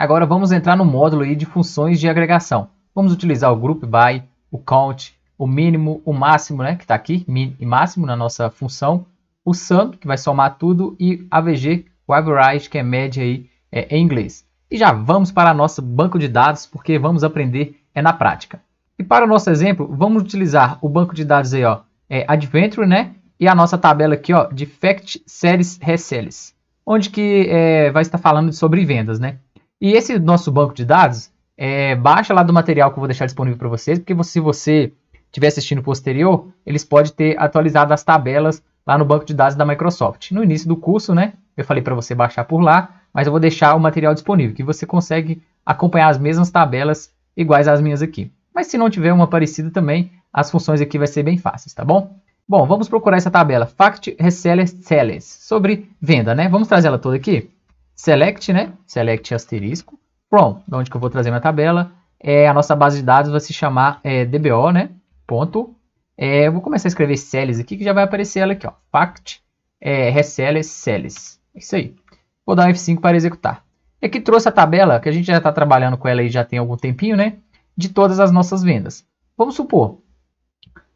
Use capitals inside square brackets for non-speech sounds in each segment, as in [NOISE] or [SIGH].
Agora vamos entrar no módulo aí de funções de agregação. Vamos utilizar o group by, o count, o mínimo, o máximo, né, que está aqui, min e máximo na nossa função, o sum, que vai somar tudo, e avg, o average, que é média aí é, em inglês. E já vamos para nosso banco de dados, porque vamos aprender é na prática. E para o nosso exemplo, vamos utilizar o banco de dados aí, ó, é Adventure, né? E a nossa tabela aqui, ó, de Fact Series Resellers, onde que é, vai estar falando sobre vendas, né? E esse nosso banco de dados, é, baixa lá do material que eu vou deixar disponível para vocês, porque se você estiver assistindo posterior, eles podem ter atualizado as tabelas lá no banco de dados da Microsoft. No início do curso, né, eu falei para você baixar por lá, mas eu vou deixar o material disponível, que você consegue acompanhar as mesmas tabelas iguais às minhas aqui. Mas se não tiver uma parecida também, as funções aqui vai ser bem fáceis, tá bom? Bom, vamos procurar essa tabela, Fact Reseller Sales, sobre venda, né? Vamos trazer ela toda aqui? select, né? Select asterisco, from, de onde que eu vou trazer minha tabela. É, a nossa base de dados vai se chamar é, DBO, né? Ponto. É, vou começar a escrever celes aqui, que já vai aparecer ela aqui, ó. Fact, é, resele, celes. É isso aí. Vou dar um F5 para executar. E aqui trouxe a tabela, que a gente já está trabalhando com ela aí já tem algum tempinho, né? De todas as nossas vendas. Vamos supor,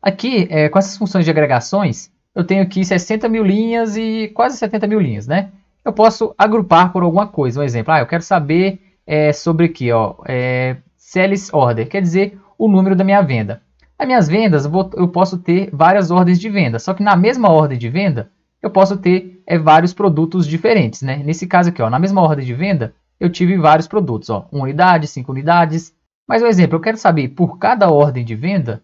aqui, é, com essas funções de agregações, eu tenho aqui 60 mil linhas e quase 70 mil linhas, né? eu posso agrupar por alguma coisa. Um exemplo, ah, eu quero saber é, sobre aqui, ó, é, sales order, quer dizer o número da minha venda. As minhas vendas, vou, eu posso ter várias ordens de venda, só que na mesma ordem de venda, eu posso ter é, vários produtos diferentes, né? Nesse caso aqui, ó, na mesma ordem de venda, eu tive vários produtos, ó, uma unidade, cinco unidades. Mas um exemplo, eu quero saber por cada ordem de venda,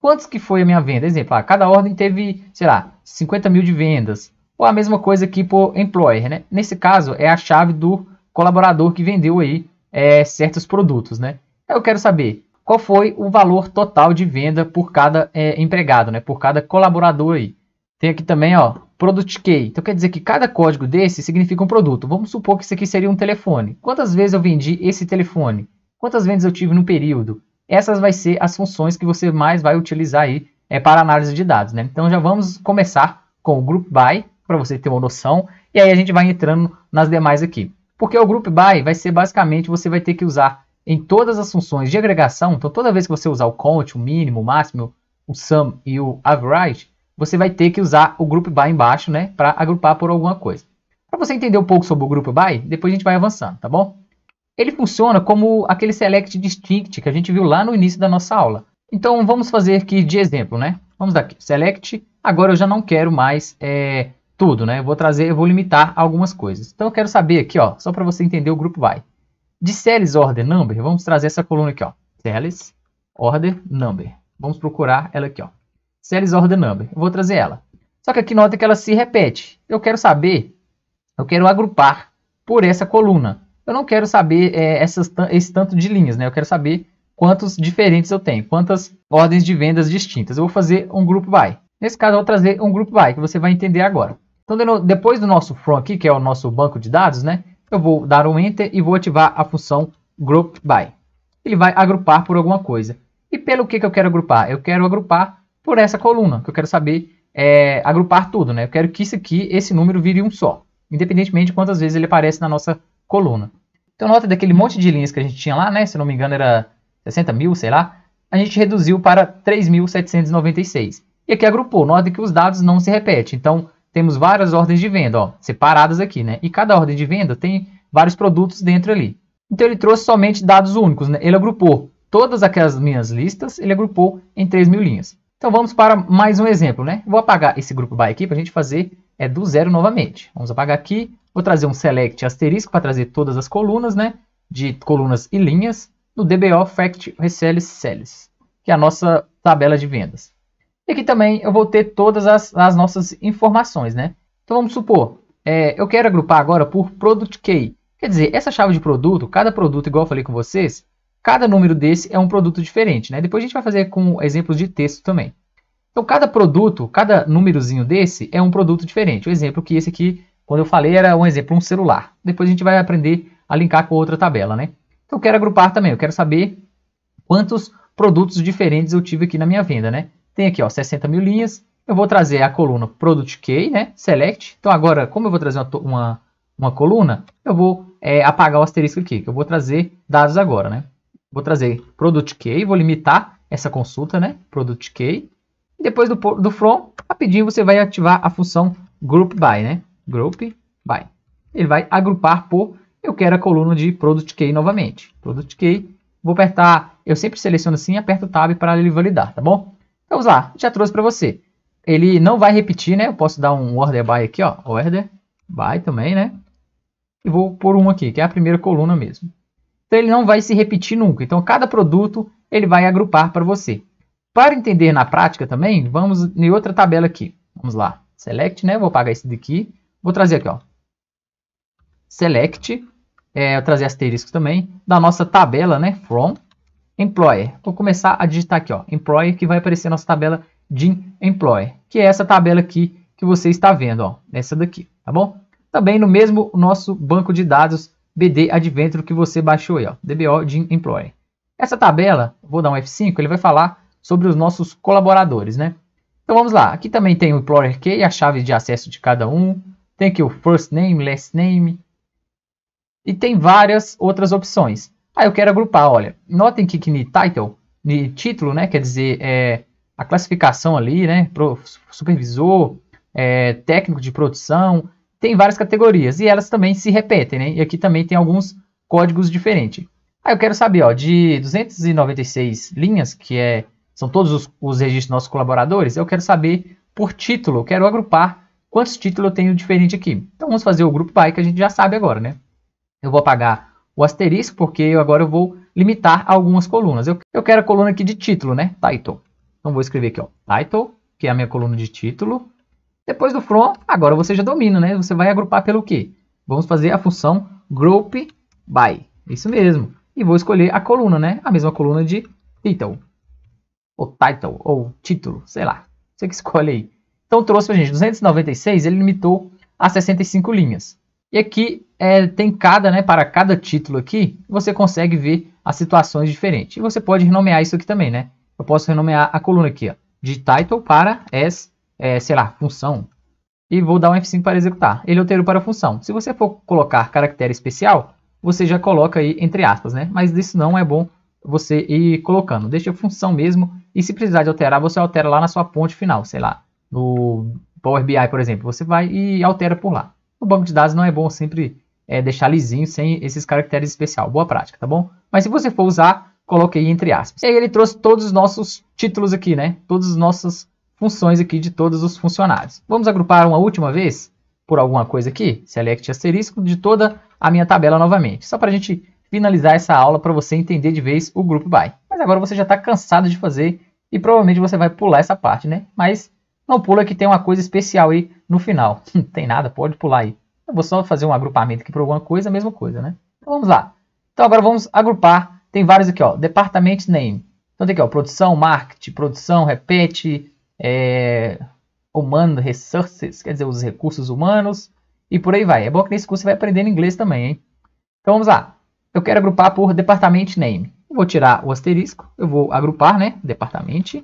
quantos que foi a minha venda? Exemplo, ah, cada ordem teve, sei lá, 50 mil de vendas. Ou a mesma coisa aqui por employer, né? Nesse caso, é a chave do colaborador que vendeu aí é, certos produtos, né? Então, eu quero saber qual foi o valor total de venda por cada é, empregado, né? Por cada colaborador aí. Tem aqui também, ó, product key. Então quer dizer que cada código desse significa um produto. Vamos supor que isso aqui seria um telefone. Quantas vezes eu vendi esse telefone? Quantas vendas eu tive no período? Essas vai ser as funções que você mais vai utilizar aí é, para análise de dados, né? Então já vamos começar com o group by para você ter uma noção. E aí a gente vai entrando nas demais aqui. Porque o group by vai ser basicamente você vai ter que usar em todas as funções de agregação. Então toda vez que você usar o count, o mínimo, o máximo, o sum e o average, você vai ter que usar o group by embaixo, né, para agrupar por alguma coisa. Para você entender um pouco sobre o group by, depois a gente vai avançando, tá bom? Ele funciona como aquele select distinct que a gente viu lá no início da nossa aula. Então vamos fazer aqui de exemplo, né? Vamos daqui, select. Agora eu já não quero mais é, tudo, né? Eu vou trazer, eu vou limitar algumas coisas. Então eu quero saber aqui, ó, só para você entender o grupo vai. De sales Order Number, vamos trazer essa coluna aqui, ó. Sales Order Number. Vamos procurar ela aqui, ó. Sales Order Number. Eu vou trazer ela. Só que aqui nota que ela se repete. Eu quero saber, eu quero agrupar por essa coluna. Eu não quero saber é, essas, esse tanto de linhas, né? Eu quero saber quantos diferentes eu tenho, quantas ordens de vendas distintas. Eu vou fazer um grupo by. Nesse caso, eu vou trazer um grupo by, que você vai entender agora. Então, depois do nosso from aqui, que é o nosso banco de dados, né? Eu vou dar um enter e vou ativar a função group by. Ele vai agrupar por alguma coisa. E pelo que, que eu quero agrupar? Eu quero agrupar por essa coluna, que eu quero saber é, agrupar tudo, né? Eu quero que isso aqui, esse número vire um só, independentemente de quantas vezes ele aparece na nossa coluna. Então, nota daquele monte de linhas que a gente tinha lá, né? Se não me engano, era 60 mil, sei lá. A gente reduziu para 3.796. E aqui agrupou. Nota que os dados não se repetem. Então, temos várias ordens de venda, ó, separadas aqui, né? E cada ordem de venda tem vários produtos dentro ali. Então ele trouxe somente dados únicos, né? Ele agrupou todas aquelas minhas listas, ele agrupou em 3 mil linhas. Então vamos para mais um exemplo, né? Vou apagar esse grupo by aqui para a gente fazer é, do zero novamente. Vamos apagar aqui, vou trazer um select asterisco para trazer todas as colunas, né? De colunas e linhas, no DBO Fact Resales Sales, que é a nossa tabela de vendas. E aqui também eu vou ter todas as, as nossas informações, né? Então vamos supor, é, eu quero agrupar agora por Product Key. Quer dizer, essa chave de produto, cada produto, igual eu falei com vocês, cada número desse é um produto diferente, né? Depois a gente vai fazer com exemplos de texto também. Então cada produto, cada númerozinho desse é um produto diferente. O exemplo que esse aqui, quando eu falei, era um exemplo, um celular. Depois a gente vai aprender a linkar com outra tabela, né? Então eu quero agrupar também, eu quero saber quantos produtos diferentes eu tive aqui na minha venda, né? Tem aqui, ó, 60 mil linhas. Eu vou trazer a coluna Product Key, né? Select. Então agora, como eu vou trazer uma, uma, uma coluna, eu vou é, apagar o asterisco aqui, que eu vou trazer dados agora, né? Vou trazer Product Key, vou limitar essa consulta, né? Product Key. E depois do, do from, rapidinho você vai ativar a função Group By, né? Group By. Ele vai agrupar por, eu quero a coluna de Product Key novamente. Product Key, vou apertar, eu sempre seleciono assim e aperto Tab para ele validar, tá bom? Vamos lá, Já trouxe para você. Ele não vai repetir, né? Eu posso dar um order by aqui, ó. Order by também, né? E vou pôr um aqui, que é a primeira coluna mesmo. Então ele não vai se repetir nunca. Então cada produto ele vai agrupar para você. Para entender na prática também, vamos em outra tabela aqui. Vamos lá. Select, né? Vou pagar esse daqui. Vou trazer aqui, ó. Select. É, eu trazer asterisco também. Da nossa tabela, né? From employer. Vou começar a digitar aqui, ó, employer, que vai aparecer a nossa tabela de employer, que é essa tabela aqui que você está vendo, ó, essa daqui, tá bom? Também no mesmo nosso banco de dados BD Adventure que você baixou aí, ó, DBO de employer. Essa tabela, vou dar um F5, ele vai falar sobre os nossos colaboradores, né? Então vamos lá, aqui também tem o employer key, a chave de acesso de cada um, tem aqui o first name, last name, e tem várias outras opções. Ah, eu quero agrupar, olha. Notem que, que title, ni título, né, quer dizer, é, a classificação ali, né, pro, supervisor, é, técnico de produção, tem várias categorias e elas também se repetem, né? E aqui também tem alguns códigos diferentes. Aí ah, eu quero saber, ó, de 296 linhas, que é, são todos os, os registros dos nossos colaboradores, eu quero saber por título, eu quero agrupar quantos títulos eu tenho diferente aqui. Então vamos fazer o grupo by que a gente já sabe agora, né? Eu vou apagar o asterisco, porque eu agora eu vou limitar algumas colunas. Eu, eu quero a coluna aqui de título, né? Title. Então vou escrever aqui, ó, title, que é a minha coluna de título. Depois do from, agora você já domina, né? Você vai agrupar pelo quê? Vamos fazer a função group by. Isso mesmo. E vou escolher a coluna, né? A mesma coluna de title. Ou title, ou título, sei lá. Você que escolhe aí. Então trouxe pra gente, 296, ele limitou a 65 linhas. E aqui é, tem cada, né, para cada título aqui, você consegue ver as situações diferentes. E você pode renomear isso aqui também, né? Eu posso renomear a coluna aqui, ó, de title para as, é, sei lá, função. E vou dar um F5 para executar. Ele alterou é para função. Se você for colocar caractere especial, você já coloca aí entre aspas, né? Mas isso não é bom você ir colocando. Deixa a função mesmo e se precisar de alterar, você altera lá na sua ponte final, sei lá, no Power BI, por exemplo. Você vai e altera por lá. O banco de dados não é bom sempre é, deixar lisinho sem esses caracteres especial. Boa prática, tá bom? Mas se você for usar, coloquei entre aspas. E aí ele trouxe todos os nossos títulos aqui, né? Todas as nossas funções aqui de todos os funcionários. Vamos agrupar uma última vez por alguma coisa aqui? Select asterisco de toda a minha tabela novamente. Só para a gente finalizar essa aula para você entender de vez o group by. Mas agora você já está cansado de fazer e provavelmente você vai pular essa parte, né? Mas não pula que tem uma coisa especial aí no final. [LAUGHS] não tem nada, pode pular aí. Eu vou só fazer um agrupamento aqui para alguma coisa, a mesma coisa, né? Então vamos lá. Então agora vamos agrupar. Tem vários aqui, ó. Department Name. Então tem aqui, ó. Produção, Marketing, Produção, Repete, é, Resources, quer dizer, os recursos humanos. E por aí vai. É bom que nesse curso você vai aprendendo inglês também, hein? Então vamos lá. Eu quero agrupar por Department Name. Eu vou tirar o asterisco. Eu vou agrupar, né? department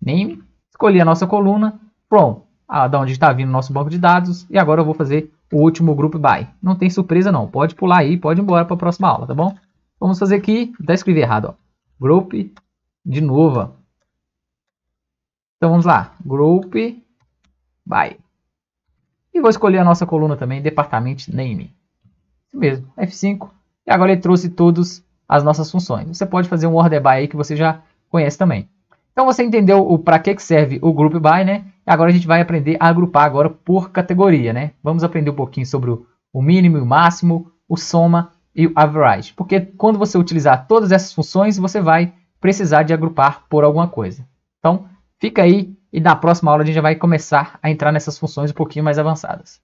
Name. Escolhi a nossa coluna. Pronto. a, ah, da onde está vindo o nosso banco de dados. E agora eu vou fazer o último grupo vai. Não tem surpresa não, pode pular aí, pode ir embora para a próxima aula, tá bom? Vamos fazer aqui, até tá escrevi errado, ó. Group de novo. Então vamos lá, group by. E vou escolher a nossa coluna também, departamento name. Isso mesmo, F5. E agora ele trouxe todas as nossas funções. Você pode fazer um order by aí que você já conhece também. Então você entendeu o para que, que serve o Group By, né? Agora a gente vai aprender a agrupar agora por categoria, né? Vamos aprender um pouquinho sobre o mínimo e o máximo, o soma e o average. Porque quando você utilizar todas essas funções, você vai precisar de agrupar por alguma coisa. Então, fica aí e na próxima aula a gente já vai começar a entrar nessas funções um pouquinho mais avançadas.